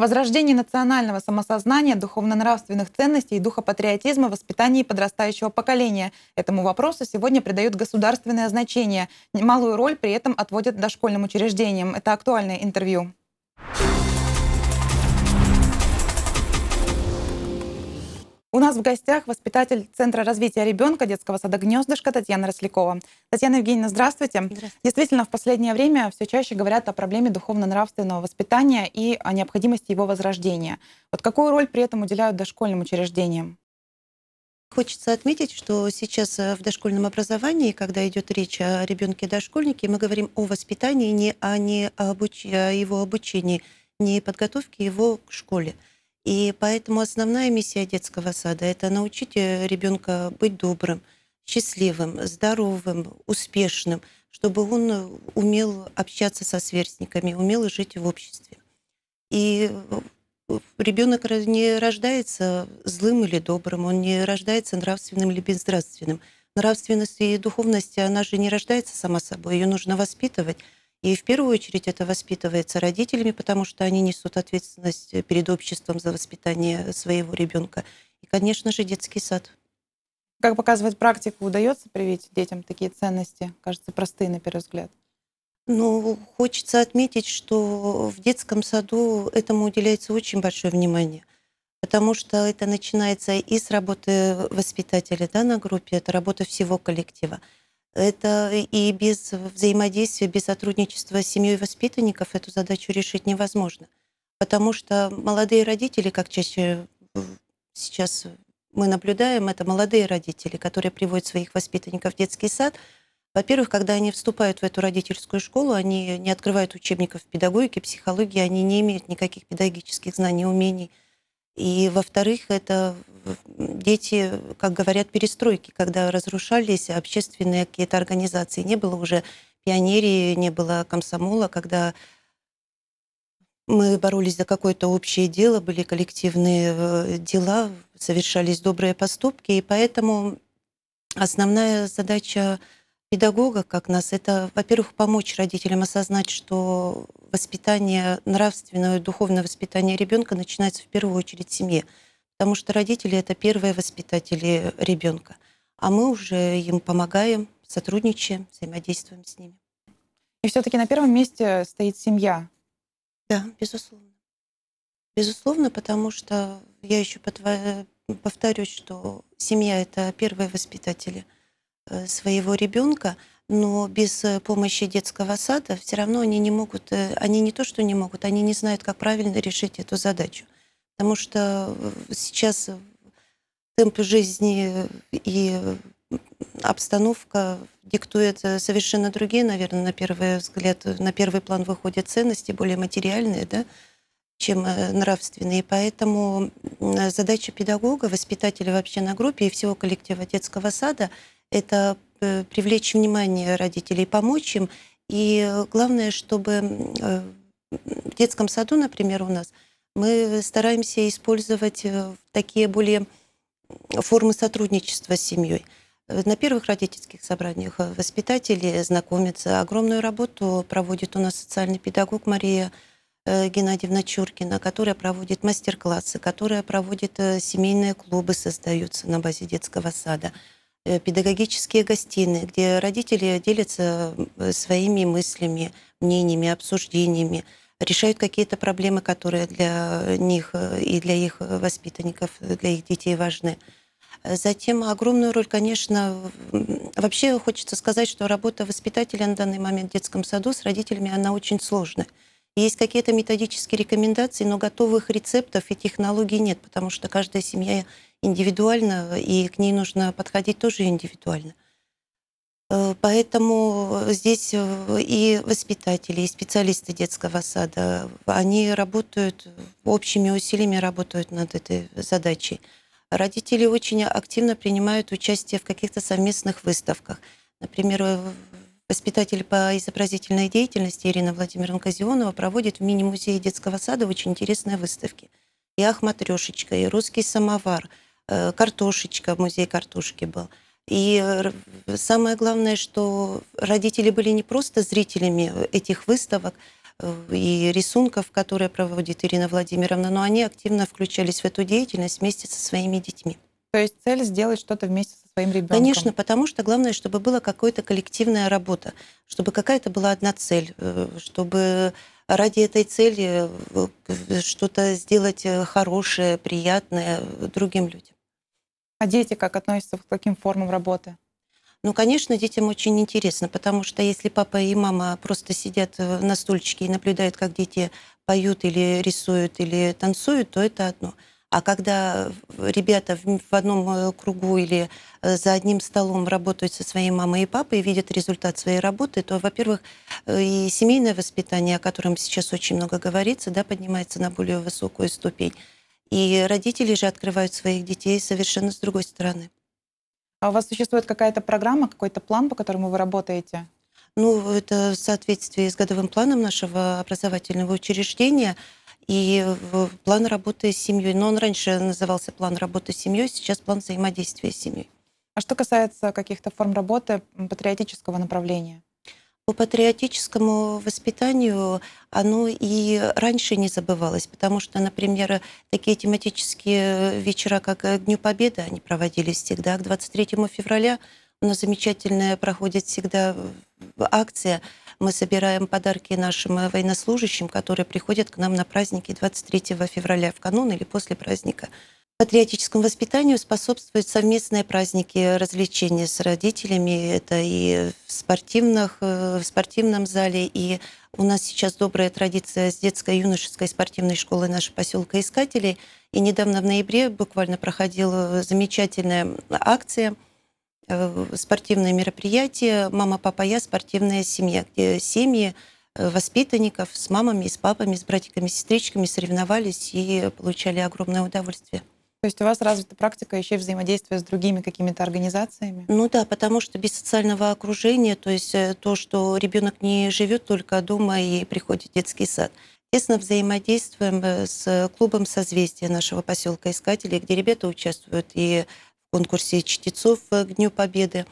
Возрождение национального самосознания, духовно-нравственных ценностей и духа патриотизма в воспитании подрастающего поколения. Этому вопросу сегодня придают государственное значение. Малую роль при этом отводят дошкольным учреждениям. Это актуальное интервью. У нас в гостях воспитатель Центра развития ребенка детского сада «Гнездышко» Татьяна Рослякова. Татьяна Евгеньевна, здравствуйте. здравствуйте. Действительно, в последнее время все чаще говорят о проблеме духовно-нравственного воспитания и о необходимости его возрождения. Вот какую роль при этом уделяют дошкольным учреждениям? Хочется отметить, что сейчас э, в дошкольном образовании, когда идет речь о ребенке-дошкольнике, мы говорим о воспитании, не о, не обуч... о его обучении, не подготовке его к школе. И поэтому основная миссия детского сада – это научить э, ребенка быть добрым, счастливым, здоровым, успешным, чтобы он э, умел общаться со сверстниками, умел жить в обществе. И э, ребенок не рождается злым или добрым, он не рождается нравственным или безнравственным. Нравственность и духовность, она же не рождается сама собой, ее нужно воспитывать – и в первую очередь это воспитывается родителями, потому что они несут ответственность перед обществом за воспитание своего ребенка. И, конечно же, детский сад. Как показывает практика, удается привить детям такие ценности? Кажется, простые на первый взгляд. Ну, хочется отметить, что в детском саду этому уделяется очень большое внимание потому что это начинается и с работы воспитателя да, на группе, это работа всего коллектива. Это и без взаимодействия, без сотрудничества с семьей воспитанников эту задачу решить невозможно. Потому что молодые родители, как чаще сейчас мы наблюдаем, это молодые родители, которые приводят своих воспитанников в детский сад. Во-первых, когда они вступают в эту родительскую школу, они не открывают учебников педагогики, психологии, они не имеют никаких педагогических знаний, умений – и, во-вторых, это дети, как говорят, перестройки, когда разрушались общественные какие-то организации. Не было уже пионерии, не было комсомола, когда мы боролись за какое-то общее дело, были коллективные э, дела, совершались добрые поступки. И поэтому основная задача педагога, как нас, это, во-первых, помочь родителям осознать, что воспитание, нравственное, духовное воспитание ребенка начинается в первую очередь в семье, потому что родители это первые воспитатели ребенка, а мы уже им помогаем, сотрудничаем, взаимодействуем с ними. И все-таки на первом месте стоит семья. Да, безусловно. Безусловно, потому что я еще повторюсь, что семья это первые воспитатели – Э, своего ребенка, но без э, помощи детского сада все равно они не могут, э, они не то что не могут, они не знают, как правильно решить эту задачу. Потому что сейчас темп жизни и обстановка диктует совершенно другие, наверное, на первый взгляд, на первый план выходят ценности, более материальные, да, чем нравственные. Поэтому задача педагога, воспитателя вообще на группе и всего коллектива детского сада – это э, привлечь внимание родителей, помочь им. И главное, чтобы э, в детском саду, например, у нас, мы стараемся использовать э, такие более формы сотрудничества с семьей. На первых родительских собраниях воспитатели знакомятся. Огромную работу проводит у нас социальный педагог Мария Геннадьевна Чуркина, которая проводит мастер-классы, которая проводит семейные клубы, создаются на базе детского сада – Э, педагогические гостиные, где родители делятся э, своими мыслями, мнениями, обсуждениями, решают какие-то проблемы, которые для них э, и для их воспитанников, для их детей важны. Затем огромную роль, конечно, вообще хочется сказать, что работа воспитателя на данный момент в детском саду с родителями, она очень сложная. Есть какие-то методические рекомендации, но готовых рецептов и технологий нет, потому что каждая семья индивидуальна, и к ней нужно подходить тоже индивидуально. Э, поэтому здесь э, и воспитатели, и специалисты детского сада, они работают, общими усилиями работают над этой задачей. Родители очень активно принимают участие в каких-то совместных выставках. Например, э, воспитатель по изобразительной деятельности Ирина Владимировна Казионова проводит в мини-музее детского сада очень интересные выставки. И «Ахматрешечка», и «Русский самовар», э, «Картошечка», музей картошки был. И э, самое главное, что родители были не просто зрителями этих выставок э, и рисунков, которые проводит Ирина Владимировна, но они активно включались в эту деятельность вместе со своими детьми. То есть цель сделать что-то вместе со своим ребенком. Конечно, потому что главное, чтобы была какая-то коллективная работа, чтобы какая-то была одна цель, э, чтобы ради этой цели э, что-то сделать э, хорошее, приятное другим людям. А дети как относятся к таким формам работы? Ну, конечно, детям очень интересно, потому что если папа и мама просто сидят на стульчике и наблюдают, как дети поют или рисуют или танцуют, то это одно – а когда ребята в одном э, кругу или э, за одним столом работают со своей мамой и папой и видят результат своей работы, то, во-первых, э, и семейное воспитание, о котором сейчас очень много говорится, да, поднимается на более высокую ступень. И родители же открывают своих детей совершенно с другой стороны. А у вас существует какая-то программа, какой-то план, по которому вы работаете? Ну, это в соответствии с годовым планом нашего образовательного учреждения – и план работы с семьей. Но он раньше назывался план работы с семьей, сейчас план взаимодействия с семьей. А что касается каких-то форм работы патриотического направления? По патриотическому воспитанию оно и раньше не забывалось, потому что, например, такие тематические вечера, как Дню Победы, они проводились всегда. К 23 февраля у нас замечательная проходит всегда акция мы собираем подарки нашим э, военнослужащим, которые приходят к нам на праздники 23 февраля, в канун или после праздника. Патриотическому воспитанию способствуют совместные праздники развлечения с родителями. Это и в, спортивных, э, в спортивном зале, и у нас сейчас добрая традиция с детской юношеской спортивной школой нашего поселка Искателей. И недавно в ноябре буквально проходила замечательная акция – Э, спортивное мероприятие «Мама, папа, я. Спортивная семья», где семьи э, воспитанников с мамами, с папами, с братиками, с сестричками соревновались и получали огромное удовольствие. То есть у вас развита практика еще взаимодействия с другими какими-то организациями? Ну да, потому что без социального окружения, то есть э, то, что ребенок не живет только дома и приходит в детский сад. Естественно взаимодействуем с клубом созвездия нашего поселка Искателей, где ребята участвуют и конкурсе чтецов э, к Дню Победы.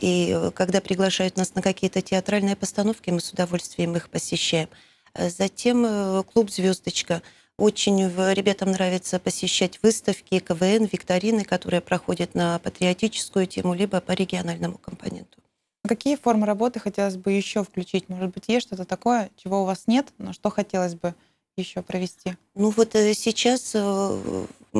И э, когда приглашают нас на какие-то театральные постановки, мы с удовольствием их посещаем. Э, затем клуб «Звездочка». Очень ребятам нравится посещать выставки, КВН, викторины, которые проходят на патриотическую тему, либо по региональному компоненту. А какие формы работы хотелось бы еще включить? Может быть, есть что-то такое, чего у вас нет, но что хотелось бы еще провести? Ну вот сейчас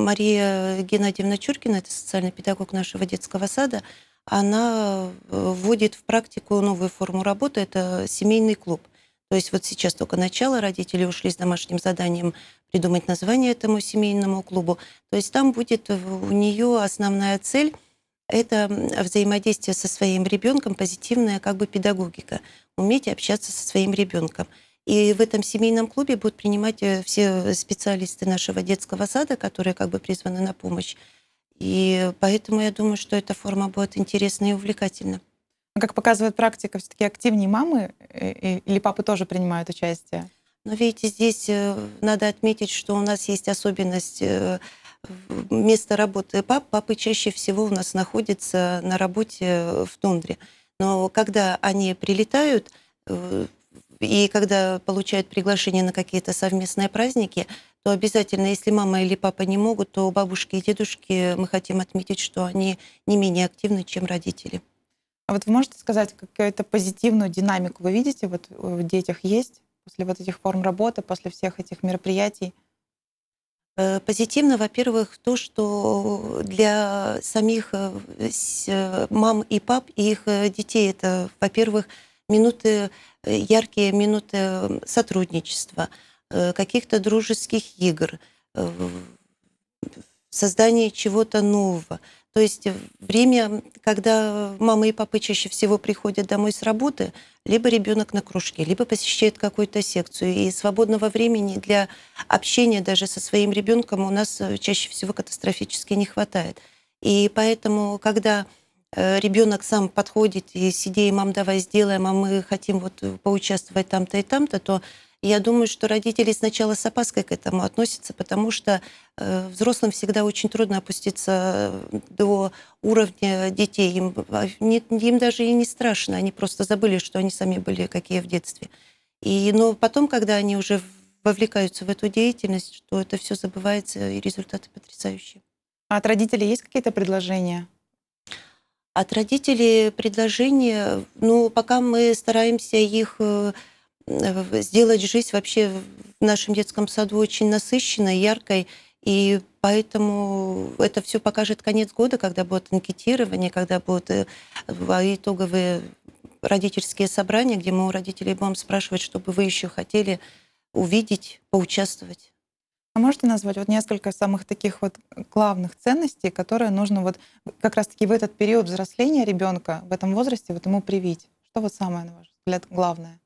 Мария Геннадьевна Чуркина, это социальный педагог нашего детского сада, она э, вводит в практику новую форму работы, это семейный клуб. То есть вот сейчас только начало, родители ушли с домашним заданием придумать название этому семейному клубу. То есть там будет э, у нее основная цель это взаимодействие со своим ребенком, позитивная как бы педагогика, уметь общаться со своим ребенком. И в этом семейном клубе будут принимать э, все э, специалисты нашего детского сада, которые как бы призваны на помощь. И поэтому я думаю, что эта форма будет интересна и увлекательна. А как показывает практика, все-таки активнее мамы э, или папы тоже принимают участие? Но видите, здесь надо отметить, что у нас есть особенность места работы пап. Папы чаще всего у нас находятся на работе в тундре. Но когда они прилетают, и когда получают приглашение на какие-то совместные праздники, то обязательно, если мама или папа не могут, то у бабушки и дедушки мы хотим отметить, что они не менее активны, чем родители. А вот вы можете сказать, какую-то позитивную динамику вы видите вот в детях есть после вот этих форм работы, после всех этих мероприятий? Э, позитивно, во-первых, то, что для самих э, э, мам и пап и их детей это, во-первых, минуты, э, яркие минуты сотрудничества, э, каких-то дружеских игр, э, создание чего-то нового. То есть время, когда мама и папа чаще всего приходят домой с работы, либо ребенок на кружке, либо посещает какую-то секцию. И свободного времени для общения даже со своим ребенком у нас чаще всего катастрофически не хватает. И поэтому, когда Э, ребенок сам подходит и сиди, мам, давай сделаем, а мы хотим вот э, поучаствовать там-то и там-то, то я думаю, что родители сначала с опаской к этому относятся, потому что э, взрослым всегда очень трудно опуститься э, до уровня детей. Им, а, не, им даже и не страшно, они просто забыли, что они сами были какие в детстве. И, но потом, когда они уже вовлекаются в эту деятельность, то это все забывается, и результаты потрясающие. А от родителей есть какие-то предложения? От родителей предложения, ну, пока мы стараемся их э, сделать жизнь вообще в нашем детском саду очень насыщенной, яркой, и поэтому это все покажет конец года, когда будет анкетирование, когда будут э, а, итоговые родительские собрания, где мы у родителей будем спрашивать, что бы вы еще хотели увидеть, поучаствовать. А можете назвать вот несколько самых таких вот главных ценностей, которые нужно вот как раз-таки в этот период взросления ребенка, в этом возрасте вот ему привить? Что вот самое, на ваш взгляд, главное?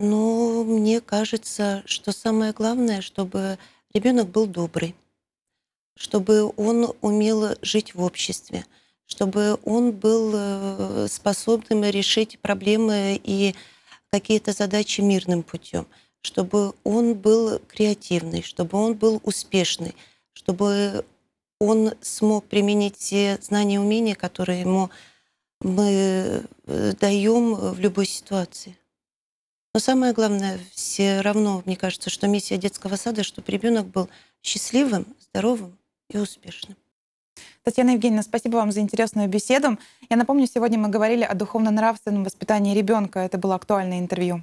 Ну, мне кажется, что самое главное, чтобы ребенок был добрый, чтобы он умел жить в обществе, чтобы он был э, способным решить проблемы и какие-то задачи мирным путем – чтобы он был креативный, чтобы он был успешный, чтобы он смог применить те знания и умения, которые ему мы э, даем в любой ситуации. Но самое главное, все равно, мне кажется, что миссия детского сада, чтобы ребенок был счастливым, здоровым и успешным. Татьяна Евгеньевна, спасибо вам за интересную беседу. Я напомню, сегодня мы говорили о духовно-нравственном воспитании ребенка. Это было актуальное интервью.